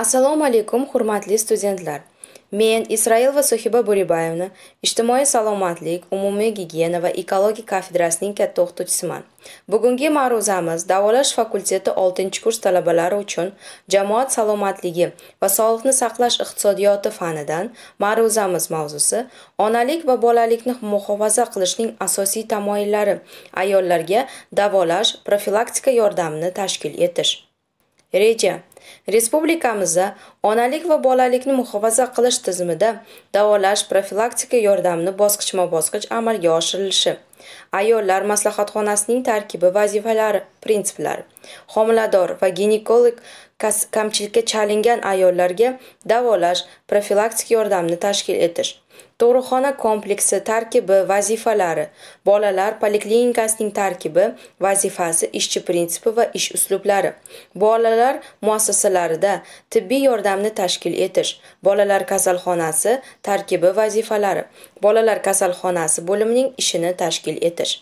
assalomu alaykum hurmatli studentlar men isroil va sohiba bo'ribayevna ijtimoiy salomatlik umumiy gigiyena va ekologiya kafedrasining katta o'qituvchisiman bugungi ma'ruzamiz davolash fakulteti 6 kurs talabalari uchun jamoat salomatligi va sog'liqni saqlash iqtisodiyoti fanidan ma'ruzamiz mavzusi onalik va bolalikni muhofaza qilishning asosiy tamoyillari ayollarga davolash profilaktika yordamini tashkil etish Reja Respublikamizda onalik va bolalikni muhofaza qilish tizimida davolash profilaktika yordamini bosqichma-bosqich amalga oshirilishi, ayollar maslahatxonasining tarkibi vazifalari, prinsiplari, homilador va ginekolog kamchilikka chalingan ayollarga davolash profilaktik yordamni tashkil etish, Tug'ruqxona kompleksi tarkibi vazifalari, bolalar poliklinikasining tarkibi, vazifasi, ishchi prinsipi va ish uslublari, bolalar muassasalarida tibbiy yordamni tashkil etish, bolalar kasalxonasi tarkibi vazifalari, bolalar kasalxonasi bo'limining ishini tashkil etish.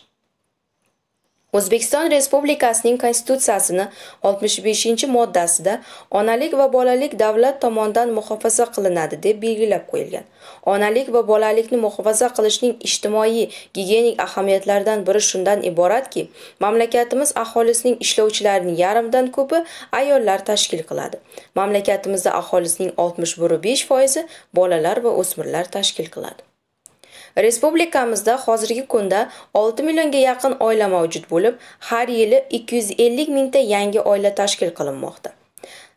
O'zbekiston Respublikasining Konstitutsiyasini 65-moddasida onalik va bolalik davlat tomonidan muhofaza qilinadi deb belgilab qo'yilgan. Onalik va bolalikni muhofaza qilishning ijtimoiy, gigiyenik ahamiyatlaridan biri shundan iboratki, mamlakatimiz aholisining ishlovchilarining yarimdan ko'pi ayollar tashkil qiladi. Mamlakatimizda aholisining 61.5% bolalar va o'smirlar tashkil qiladi. Respublikamizda hozirgi kunda 6 millionga yaqin oila mavjud bo'lib, har yili 250 mingta yangi oila tashkil qilinmoqda.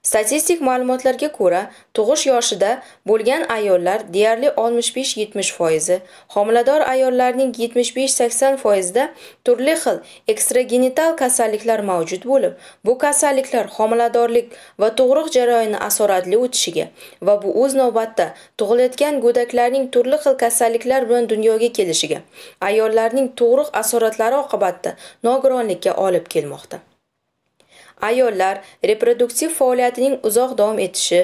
Statistik ma'lumotlarga ko'ra, tug'ish yoshida bo'lgan ayollar deyarli 65-70 foizi, homilador ayollarning 75-80 foizida turli xil ekstragenital kasalliklar mavjud bo'lib, bu kasalliklar homiladorlik va tug'ruq jarayoni asoratli o'tishiga va bu o'z navbatda tug'ilayotgan go'daklarning turli xil kasalliklar bilan dunyoga kelishiga, ayollarning tug'ruq asoratlari oqibatda nogironlikka olib kelmoqda. ayollar reproduktiv faoliyatining uzoq davom etishi,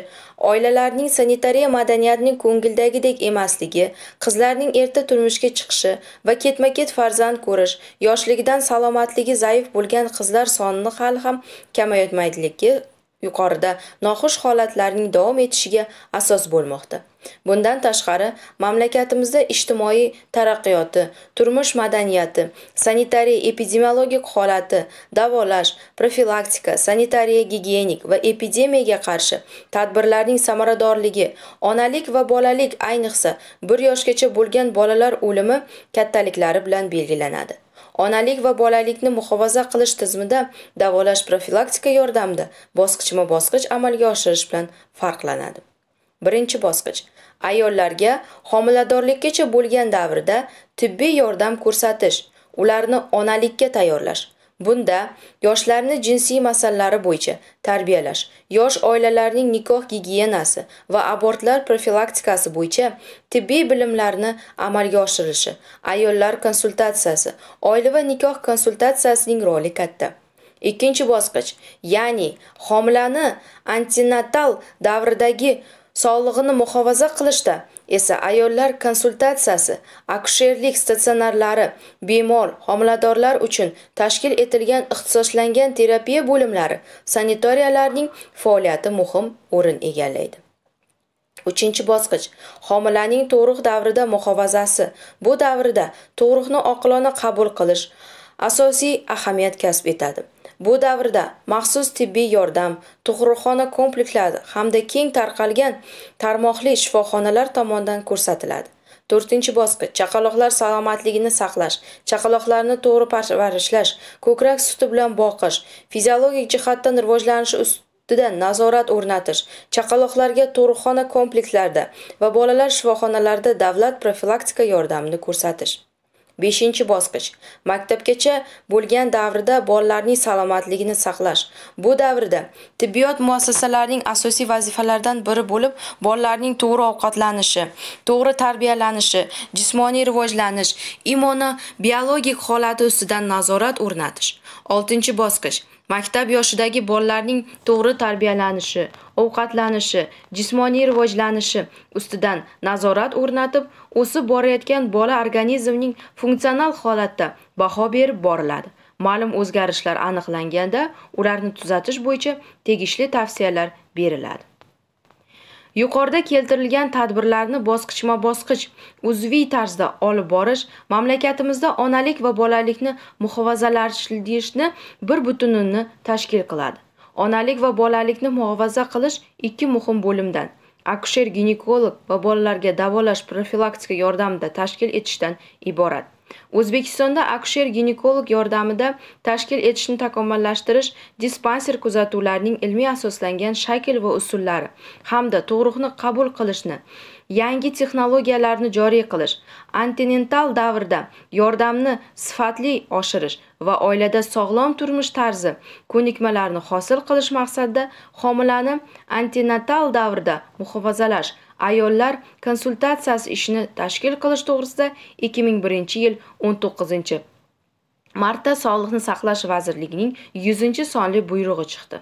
oilalarning sanitariya madaniyatining ko'ngildagidek emasligi, qizlarning erta turmushga chiqishi va ketma-ket farzand ko'rish, yoshligidan salomatligi zaif bo'lgan qizlar sonini hali ham kamayotmaydigligi yuqorida noxush holatlarning davom etishiga asos bo'lmoqda. Bundan tashqari, mamlakatimizda ijtimoiy taraqqiyoti, turmush madaniyati, sanitariya epidemiologik holati, davolash, profilaktika, sanitariya gigiyenik va epidemiyaga qarshi tadbirlarning samaradorligi, onalik va bolalik ayniqsa 1 yoshgacha bo'lgan bolalar o'limi kattaliklari bilan belgilanadi. onalik va bolalikni muhofaza qilish tizimida davolash profilaktika yordamida bosqichma bosqich amalga oshirish bilan farqlanadi birinchi bosqich ayollarga homiladorlikgacha bo'lgan davrda tibbiy yordam ko'rsatish ularni onalikka tayyorlash Bunda yoshlarni jinsiy masallari bo'yicha tarbiyalash, yosh oilalarning nikoh gigiyenasi va abortlar profilaktikasi bo'yicha tibbiy bilimlarni amalga oshirilishi, ayollar konsultatsiyasi, oila va nikoh konsultatsiyasining roli katta. Ikkinchi bosqich, ya'ni homilani antinatal davridagi sog'lig'ini muhofaza qilishda esa ayollar konsultatsiyasi akusherlik statsionarlari bemor homiladorlar uchun tashkil etilgan ixtisoslangan terapiya bo'limlari sanitoriyalarning faoliyati muhim o'rin egallaydi 3 bosqich homilaning tug'ruq davrida muhofazasi bu davrda tug'ruqni oqilona qabul qilish asosiy ahamiyat kasb etadi Bu davrda maxsus tibbiy yordam, tug'ruxona komplekslari hamda keng tarqalgan tarmoqli shifoxonalar tomonidan ko'rsatiladi. 4-bosqich chaqaloqlar salomatligini saqlash, chaqaloqlarni to'g'ri parvarishlash, ko'krak suti bilan boqish, fiziologik jihatdan rivojlanishi ustidan nazorat o'rnatish, chaqaloqlarga tug'ruxona komplekslarida va bolalar shifoxonalarida davlat profilaktika yordamini ko'rsatish. beshinchi bosqich maktabgacha bo'lgan davrida bolalarning salomatligini saqlash bu davrda tibbiyot muassasalarining asosiy vazifalaridan biri bo'lib bolalarning to'g'ri ovqatlanishi to'g'ri tarbiyalanishi jismoniy rivojlanish immunobiologik holati ustidan nazorat o'rnatish 6 bosqich Maktab yoshidagi bolalarning to'g'ri tarbiyalanishi, ovqatlanishi, jismoniy rivojlanishi ustidan nazorat o'rnatib, o'sib borayotgan bola organizmining funksional holatda baho berib boriladi. Ma'lum o'zgarishlar aniqlanganda, ularni tuzatish bo'yicha tegishli tavsiyalar beriladi. yuqorida keltirilgan tadbirlarni bosqichma bosqich uzviy tarzda olib borish mamlakatimizda onalik va bolalikni muhofazalashni bir butunini tashkil qiladi onalik va bolalikni muhofaza qilish ikki muhim bo'limdan akusher ginekolog va bolalarga davolash profilaktika yordamida tashkil etishdan iborat O'zbekistonda akusher-ginekolog yordamida tashkil etishni takomillashtirish dispanser kuzatuvlarining ilmiy asoslangan shakl va usullari hamda tug'ruqni qabul qilishni yangi texnologiyalarni joriy qilish antinental davrda yordamni sifatli oshirish va oilada sog'lom turmush tarzi ko'nikmalarini hosil qilish maqsadida homilani antenatal davrda muhofazalash ayollar konsultatsiyasi ishini tashkil qilish to'g'risida 2001-yil 19 martda Sog'liqni saqlash vazirligining 100 sonli buyrug'i chiqdi.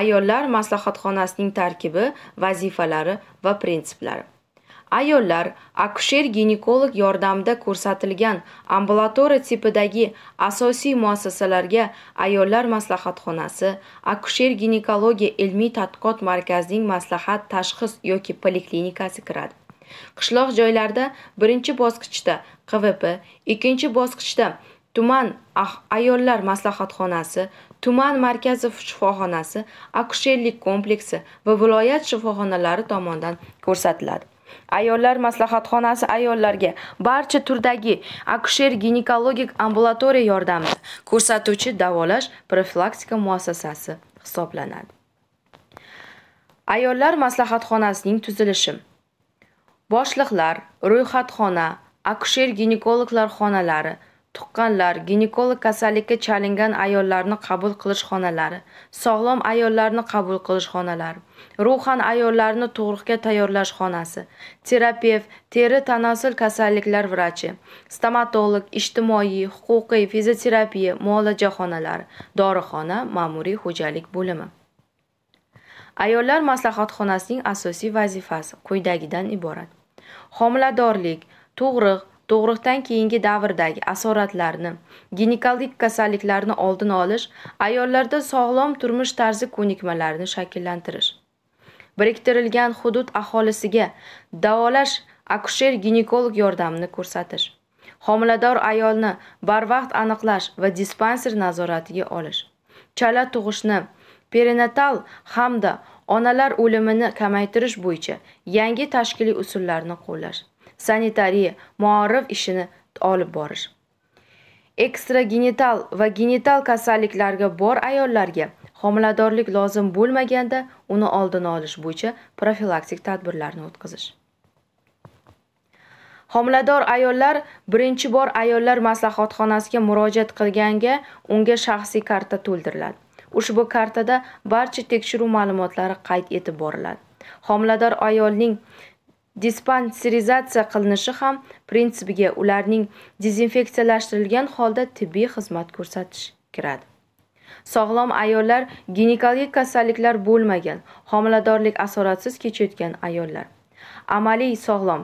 Ayollar maslahatxonasining tarkibi, vazifalari va prinsiplari ayollar akusher ginekolog yordamida ko'rsatilgan ambulatoriya tipidagi asosiy muassasalarga ayollar maslahatxonasi akusher ginekologiya ilmiy tadqiqot markazining maslahat tashxis yoki poliklinikasi kiradi qishloq joylarda birinchi bosqichda qvp ikkinchi bosqichda tuman ah, ayollar maslahatxonasi tuman markazi shifoxonasi akusherlik kompleksi va viloyat shifoxonalari tomonidan ko'rsatiladi ayollar maslahatxonasi ayollarga barcha turdagi akusher ginekologik ambulatoriya yordamida ko'rsatuvchi davolash profilaktika muassasasi hisoblanadi ayollar maslahatxonasining tuzilishi boshliqlar ro'yxatxona akusher ginekologlar xonalari tuqqanlar ginekolog kasallikka chalingan ayollarni qabul qilish xonalari sog'lom ayollarni qabul qilish xonalari ruhan ayollarni tug'ruqqa tayyorlash xonasi terapevt teri tanasil kasalliklar vrachi stomatolog ijtimoiy huquqiy fizioterapiya muolaja xonalari dorixona ma'muriy xo'jalik bo'limi ayollar maslahatxonasining asosiy vazifasi quyidagidan iborat homiladorlik tug'ruq tug'ruqdan keyingi davrdagi asoratlarni ginekologik kasalliklarni oldini olish ayollarda sog'lom turmush tarzi ko'nikmalarini shakllantirish biriktirilgan hudud aholisiga davolash akusher ginekolog yordamini ko'rsatish homilador ayolni barvaqt aniqlash va dispanser nazoratiga olish chala tug'ishni perinatal hamda onalar o'limini kamaytirish bo'yicha yangi tashkiliy usullarni qo'llash sanitariya muorif ishini olib borish ekstragenital va genital kasalliklarga bor ayollarga homiladorlik lozim bo'lmaganda uni oldini olish bo'yicha profilaktik tadbirlarni o'tkazish homilador ayollar birinchi bor ayollar maslahatxonasiga murojaat qilganga unga shaxsiy karta to'ldiriladi ushbu kartada barcha tekshiruv ma'lumotlari qayd etib boriladi homilador ayolning dispanserizatsiya qilinishi ham prinsipiga ularning dezinfeksiyalashtirilgan holda tibbiy xizmat ko'rsatish kiradi sog'lom ayollar ginekologik kasalliklar bo'lmagan homiladorlik asoratsiz kechayotgan ayollar amaliy sog'lom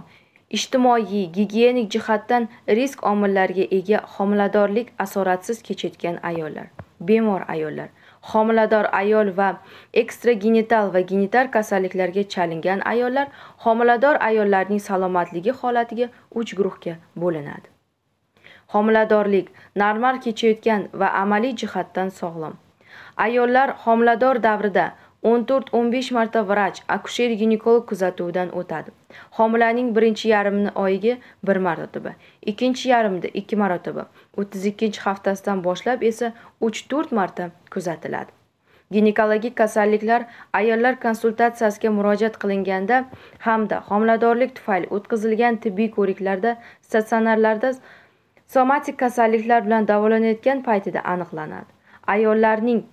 ijtimoiy gigiyenik jihatdan risk omillariga ega homiladorlik asoratsiz kechayotgan ayollar bemor ayollar homilador ayol va ekstragenital va genital kasalliklarga chalingan ayollar homilador ayollarning salomatligi holatiga 3 guruhga bo'linadi. Homiladorlik normal kechayotgan va amaliy jihatdan sog'lom. Ayollar homilador davrida 14-15 marta vrach, akusher-ginekolog kuzatuvidan o'tadi. Homilaning birinchi yarimni oyiga 1 marotaba, ikkinchi yarimda 2 marotaba, 32-haftasidan boshlab esa 3-4 marta kuzatiladi. Ginekologik kasalliklar ayollar konsultatsiyasiga murojaat qilinganda hamda homiladorlik tufayli o'tkazilgan tibbiy ko'riklarda statsionarlarda somatik kasalliklar bilan davolanayotgan paytida aniqlanadi. Ayollarning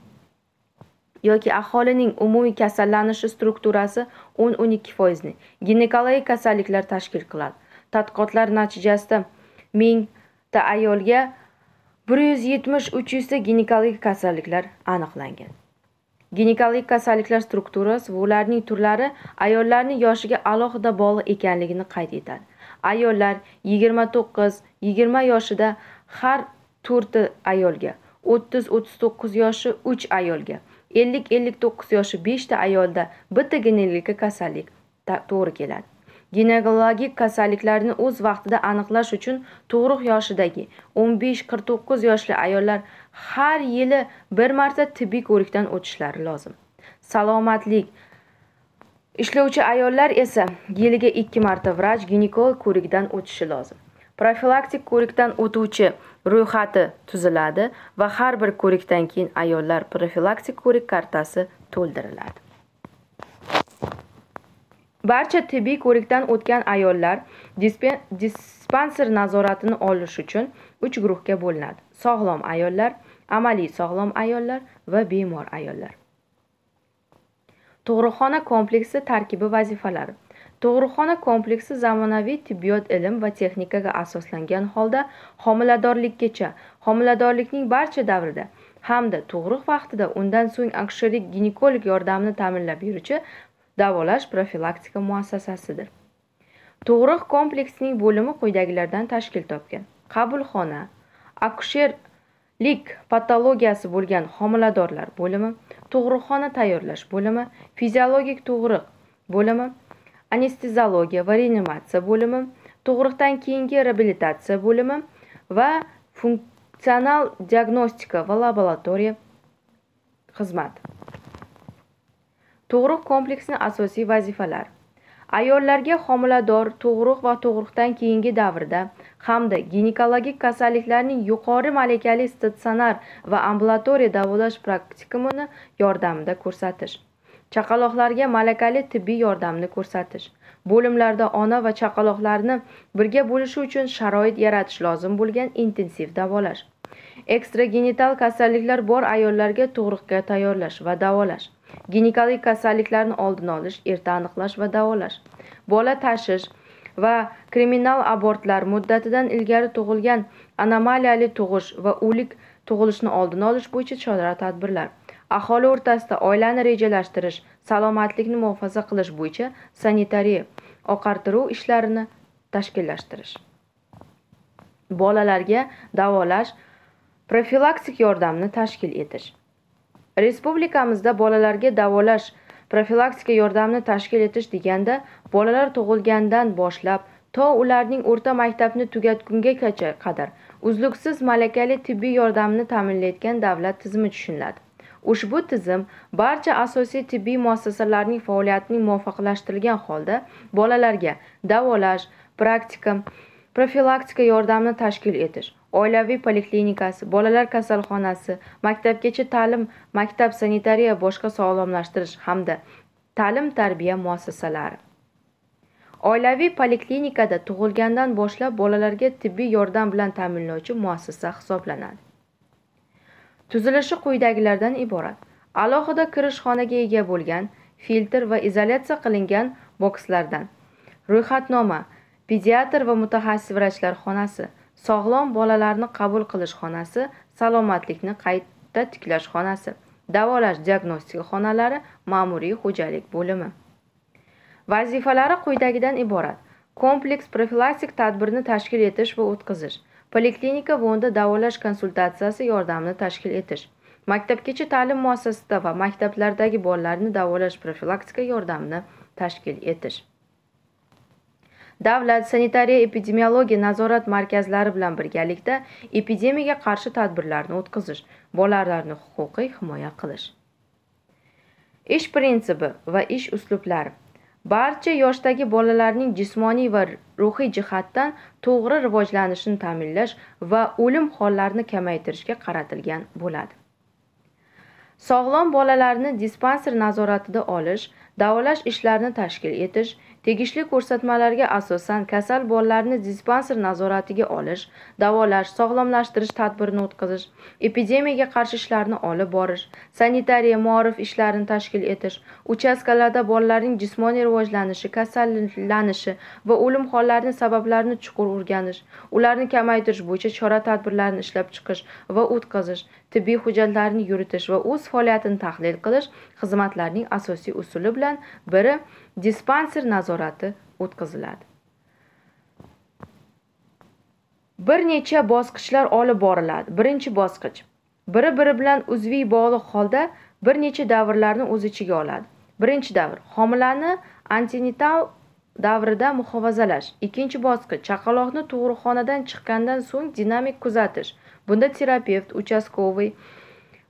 yoki aholining umumiy kasallanishi strukturasi 10-12 foizni ginekologik kasalliklar tashkil qiladi tadqiqotlar natijasida 1000 ta ayolga 170-300 ta ginekologik kasalliklar aniqlangan ginekologik kasalliklar strukturasi va ularning turlari ayollarning yoshiga alohida bog'liq ekanligini qayd etadi ayollar 29-20 yoshida har 4 ta ayolga 30-39 yoshi 3 ayolga ellik ellik to'qqiz yoshi beshta ayolda bitta genetika kasallik to'g'ri keladi ginekologik kasalliklarni o'z vaqtida aniqlash uchun tug'ruq yoshidagi 15-49 yoshli ayollar har yili bir marta tibbiy ko'rikdan o'tishlari lozim salomatlik ishlovchi ayollar esa yiliga ikki marta vrach ginekolog ko'rigidan o'tishi lozim profilaktik ko'rikdan o'tuvchi ro'yxati tuziladi va har bir ko'rikdan keyin ayollar profilaktik ko'rik kartasi to'ldiriladi barcha tibbiy ko'rikdan o'tgan ayollar dispanser nazoratini olish uchun uch guruhga bo'linadi sog'lom ayollar amaliy sog'lom ayollar va bemor ayollar tug'ruqxona kompleksi tarkibi vazifalari tug'ruqxona kompleksi zamonaviy tibbiyot ilm va texnikaga asoslangan holda homiladorlikkacha homiladorlikning barcha davrida hamda tug'ruq vaqtida undan so'ng aksherik ginekolog yordamini ta'minlab yuruvchi davolash profilaktika muassasasidir tug'ruq kompleksining bo'limi quyidagilardan tashkil topgan qabulxona akusherlik patologiyasi bo'lgan homiladorlar bo'limi tug'ruqxona tayyorlash bo'limi fiziologik tug'ruq bo'limi anesteziologiya va reanimatsiya bo'limi tug'ruqdan keyingi reabilitatsiya bo'limi va funksional diagnostika va laboratoriya xizmat tug'ruq kompleksini asosiy vazifalar ayollarga homilador tug'ruq va tug'ruqdan keyingi davrda hamda ginekologik kasalliklarning yuqori malakali statsionar va ambulatoriya davolash praktikumini yordamida ko'rsatish chaqaloqlarga malakali tibbiy yordamni ko'rsatish bo'limlarda ona va chaqaloqlarni birga bo'lishi uchun sharoit yaratish lozim bo'lgan intensiv davolash ekstragenital kasalliklar bor ayollarga tug'ruqqa tayyorlash va davolash ginekologik kasalliklarni oldini olish erta aniqlash va davolash bola tashish va kriminal abortlar muddatidan ilgari tug'ilgan anomaliyali tug'ish va o'lik tug'ilishni oldini olish bo'yicha chora tadbirlar aholi o'rtasida oilani rejalashtirish salomatlikni muhofaza qilish bo'yicha sanitariya oqartiruv ishlarini tashkillashtirish bolalarga davolash profilaktik yordamni tashkil etish respublikamizda bolalarga davolash profilaktika yordamni tashkil etish deganda bolalar tug'ilgandan boshlab to ularning o'rta maktabni tugatgungacha qadar uzluksiz malakali tibbiy yordamni ta'minlayotgan davlat tizimi tushuniladi ushbu tizim barcha asosiy tibbiy muassasalarning faoliyatining muvofiqlashtirilgan holda bolalarga davolash praktika profilaktika yordamini tashkil etish oilaviy poliklinikasi bolalar kasalxonasi maktabgacha ta'lim maktab sanitariya boshqa sog'lomlashtirish hamda ta'lim tarbiya muassasalari oilaviy poliklinikada tug'ilgandan boshlab bolalarga tibbiy yordam bilan ta'minlovchi muassasa hisoblanadi tuzilishi quyidagilardan iborat alohida kirishxonaga ega bo'lgan filtr va izolyatsiya qilingan bokslardan ro'yxatnoma pediatr va mutaxassis vrachlar xonasi sog'lom bolalarni qabul qilish xonasi salomatlikni qayta tiklash xonasi davolash diagnostika xonalari ma'muriy xo'jalik bo'limi vazifalari quyidagidan iborat kompleks profilaktik tadbirni tashkil etish va o'tkazish poliklinika fonda davolash konsultatsiyasi yordamini tashkil etish maktabgacha ta'lim muassasasida va maktablardagi bolalarni davolash profilaktika yordamini tashkil etish davlat sanitariya epidemiologiya nazorat markazlari bilan birgalikda epidemiyaga qarshi tadbirlarni o'tkazish bolalarni huquqiy himoya qilish ish prinsipi va ish uslublari barcha yoshdagi bolalarning jismoniy va ruhiy jihatdan to'g'ri rivojlanishini ta'minlash va o'lim hollarini kamaytirishga qaratilgan bo'ladi sog'lom bolalarni dispanser nazoratida olish davolash ishlarini tashkil etish tegishli ko'rsatmalarga asosan kasal bolalarni dispanser nazoratiga olish davolash sog'lomlashtirish tadbirini o'tkazish epidemiyaga qarshi ishlarni olib borish sanitariya muorif ishlarini tashkil etish uchastkalarda bolalarning jismoniy rivojlanishi kasallanishi va o'lim hollarini sabablarini chuqur o'rganish ularni kamaytirish bo'yicha chora tadbirlarni ishlab chiqish va o'tkazish tibbiy hujjatlarni yuritish va o'z faoliyatini tahlil qilish xizmatlarning asosiy usuli bilan biri dispanser nazorati o'tkaziladi bir necha bosqichlar olib boriladi birinchi bosqich biri biri bilan uzviy bog'liq holda bir necha davrlarni o'z ichiga oladi birinchi davr homilani antenital davrida muhofazalash ikkinchi bosqich chaqaloqni tug'ruqxonadan chiqqandan so'ng dinamik kuzatish bunda terapevt uchastkoviy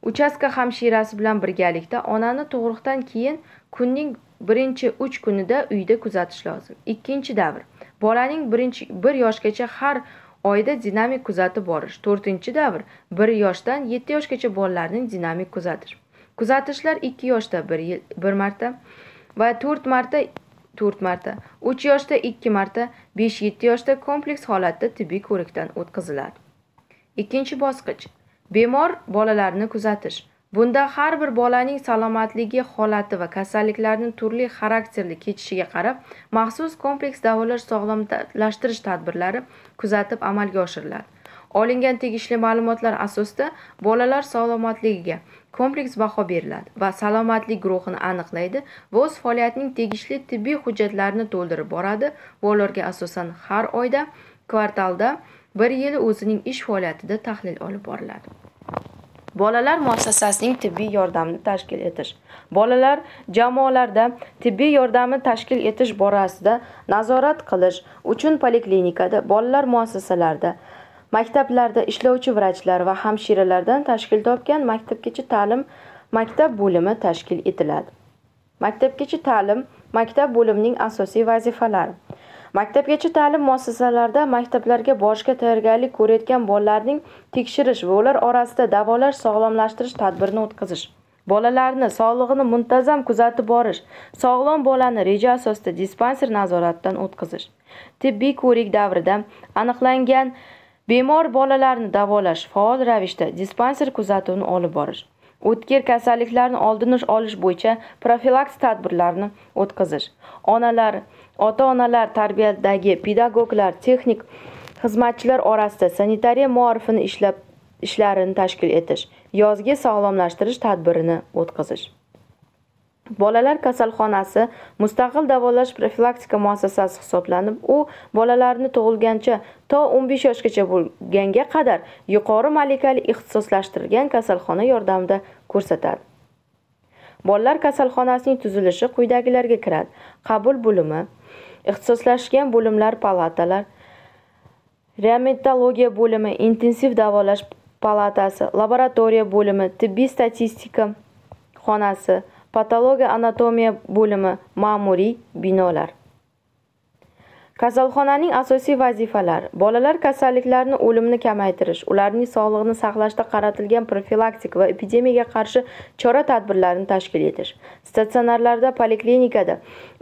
uchastka hamshirasi bilan birgalikda onani tug'ruqdan keyin kunning birinchi uch kunida uyda kuzatish lozim ikkinchi davr bolaning birinchi bir yoshgacha har oyda dinamik kuzatib borish to'rtinchi davr bir yoshdan yetti yoshgacha bolalarning dinamik kuzatish kuzatishlar ikki yoshda bir, yil, bir marta va to'rt marta to'rt marta uch yoshda ikki marta besh yetti yoshda kompleks holatda tibbiy ko'rikdan o'tkaziladi ikkinchi bosqich bemor bolalarni kuzatish bunda har bir bolaning salomatligi holati va kasalliklarni turli xarakterli kechishiga qarab maxsus kompleks davolash sog'lomlashtirish tadbirlari kuzatib amalga oshiriladi olingan tegishli ma'lumotlar asosida bolalar salomatligiga kompleks baho beriladi va salomatlik guruhini aniqlaydi va o'z faoliyatining tegishli tibbiy hujjatlarini to'ldirib boradi va ularga asosan har oyda kvartalda bir yil o'zining ish faoliyatida tahlil olib boriladi bolalar muassasasining tibbiy yordamini tashkil etish bolalar jamoalarda tibbiy yordamni tashkil etish borasida nazorat qilish uchun poliklinikada bolalar muassasalarida maktablarda ishlovchi vrachlar va hamshiralardan tashkil topgan maktabgacha ta'lim maktab bo'limi tashkil etiladi maktabgacha ta'lim maktab bo'limining asosiy vazifalari Maktabgacha ta'lim muassasalarida maktablarga borishga tayyorgarlik ko'rayotgan bolalarning tekshirish va ular orasida davolash sog'lomlashtirish tadbirini o'tkazish bolalarni sog'lig'ini muntazam kuzatib borish sog'lom bolani reja asosida dispanser nazoratidan o'tkazish tibbiy ko'rik davrida aniqlangan bemor bolalarni davolash faol ravishda dispanser kuzatuvini olib borish o'tkir kasalliklarni oldini olish bo'yicha profilaks tadbirlarni o'tkazish onalar ota onalar tarbiyadagi pedagoglar texnik xizmatchilar orasida sanitariya muorifini ishlab ishlarini tashkil etish yozgi sog'lomlashtirish tadbirini o'tkazish bolalar kasalxonasi mustaqil davolash profilaktika muassasasi hisoblanib u bolalarni tug'ilgancha to 15 yoshgacha bo'lganga qadar yuqori malakali ixtisoslashtirilgan kasalxona yordamida ko'rsatadi bolalar kasalxonasining tuzilishi quyidagilarga kiradi qabul bo'limi ixtisoslashgan bo'limlar palatalar reamentologiya bo'limi intensiv davolash palatasi laboratoriya bo'limi tibbiy statistika xonasi patologoanatomiya bo'limi ma'muriy binolar Kasalxonaning asosiy vazifalari bolalar kasalliklarini o'limni kamaytirish, ularning sog'lig'ini saqlashda qaratilgan profilaktik va epidemiyaga qarshi chora-tadbirlarni tashkil etish. Statsionarlarda, poliklinikada,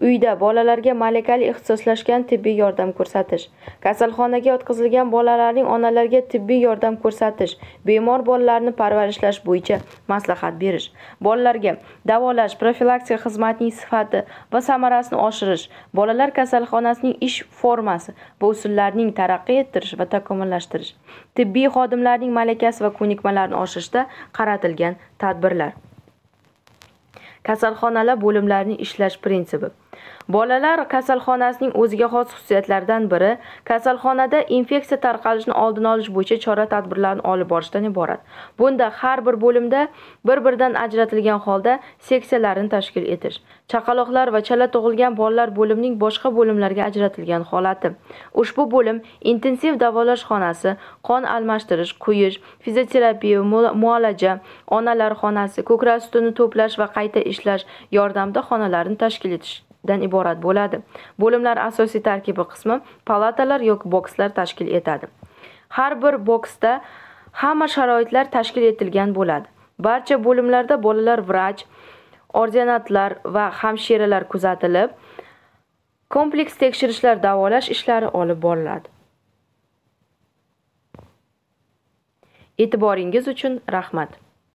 uyda bolalarga malakali ixtisoslashgan tibbiy yordam ko'rsatish, kasalxonaga yotqizilgan bolalarning onalarga tibbiy yordam ko'rsatish, bemor bolalarni parvarishlash bo'yicha maslahat berish, bolalarga davolash profilaktik xizmatining sifati va samarasini oshirish, bolalar kasalxonasining ish formasi va usullarning taraqqiy ettirish va takomillashtirish tibbiy xodimlarning malakasi va ko'nikmalarini oshirishda qaratilgan tadbirlar kasalxonalar bo'limlarining ishlash prinsipi Bolalar kasalxonasining o'ziga xos xususiyatlaridan biri kasalxonada infeksiya tarqalishini oldini olish bo'yicha chora-tadbirlarni olib borishdan iborat. Bunda har bir bo'limda bir-biridan ajratilgan holda seksiyalarni tashkil etish. Chaqaloqlar va chala tug'ilgan bolalar bo'limining boshqa bo'limlarga ajratilgan holati. Ushbu bo'lim intensiv davolash xonasi, qon almashtirish, quyish, fizioterapiya, muolaja, onalar xonasi, ko'krak sutini to'plash va qayta ishlash yordamida xonalarni tashkil etish dan iborat bo'ladi bo'limlar asosiy tarkibi qismi palatalar yoki bokslar tashkil etadi har bir boksda hamma sharoitlar tashkil etilgan bo'ladi barcha bo'limlarda bolalar vrach ordinatlar va hamshiralar kuzatilib kompleks tekshirishlar davolash ishlari olib boriladi e'tiboringiz uchun rahmat